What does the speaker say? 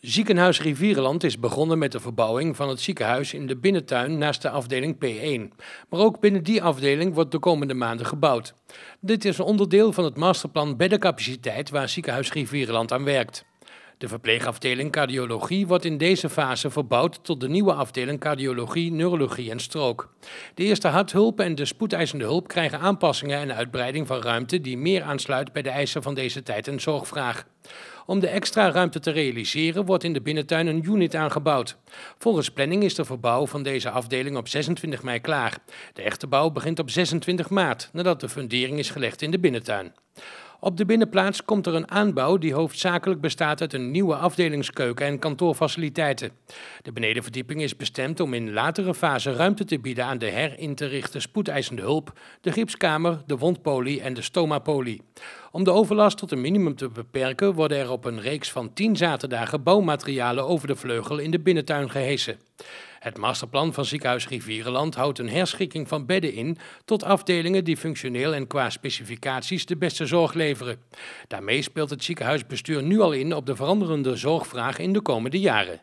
Ziekenhuis Rivierenland is begonnen met de verbouwing van het ziekenhuis in de binnentuin naast de afdeling P1. Maar ook binnen die afdeling wordt de komende maanden gebouwd. Dit is een onderdeel van het masterplan beddencapaciteit waar Ziekenhuis Rivierenland aan werkt. De verpleegafdeling cardiologie wordt in deze fase verbouwd tot de nieuwe afdeling cardiologie, neurologie en strook. De eerste harthulp en de spoedeisende hulp krijgen aanpassingen en uitbreiding van ruimte die meer aansluit bij de eisen van deze tijd en zorgvraag. Om de extra ruimte te realiseren wordt in de binnentuin een unit aangebouwd. Volgens planning is de verbouw van deze afdeling op 26 mei klaar. De echte bouw begint op 26 maart nadat de fundering is gelegd in de binnentuin. Op de binnenplaats komt er een aanbouw die hoofdzakelijk bestaat uit een nieuwe afdelingskeuken en kantoorfaciliteiten. De benedenverdieping is bestemd om in latere fase ruimte te bieden aan de herin te richten spoedeisende hulp, de gipskamer, de wondpolie en de stomapolie. Om de overlast tot een minimum te beperken worden er op een reeks van 10 zaterdagen bouwmaterialen over de vleugel in de binnentuin gehesen. Het masterplan van ziekenhuis Rivierenland houdt een herschikking van bedden in tot afdelingen die functioneel en qua specificaties de beste zorg leveren. Daarmee speelt het ziekenhuisbestuur nu al in op de veranderende zorgvraag in de komende jaren.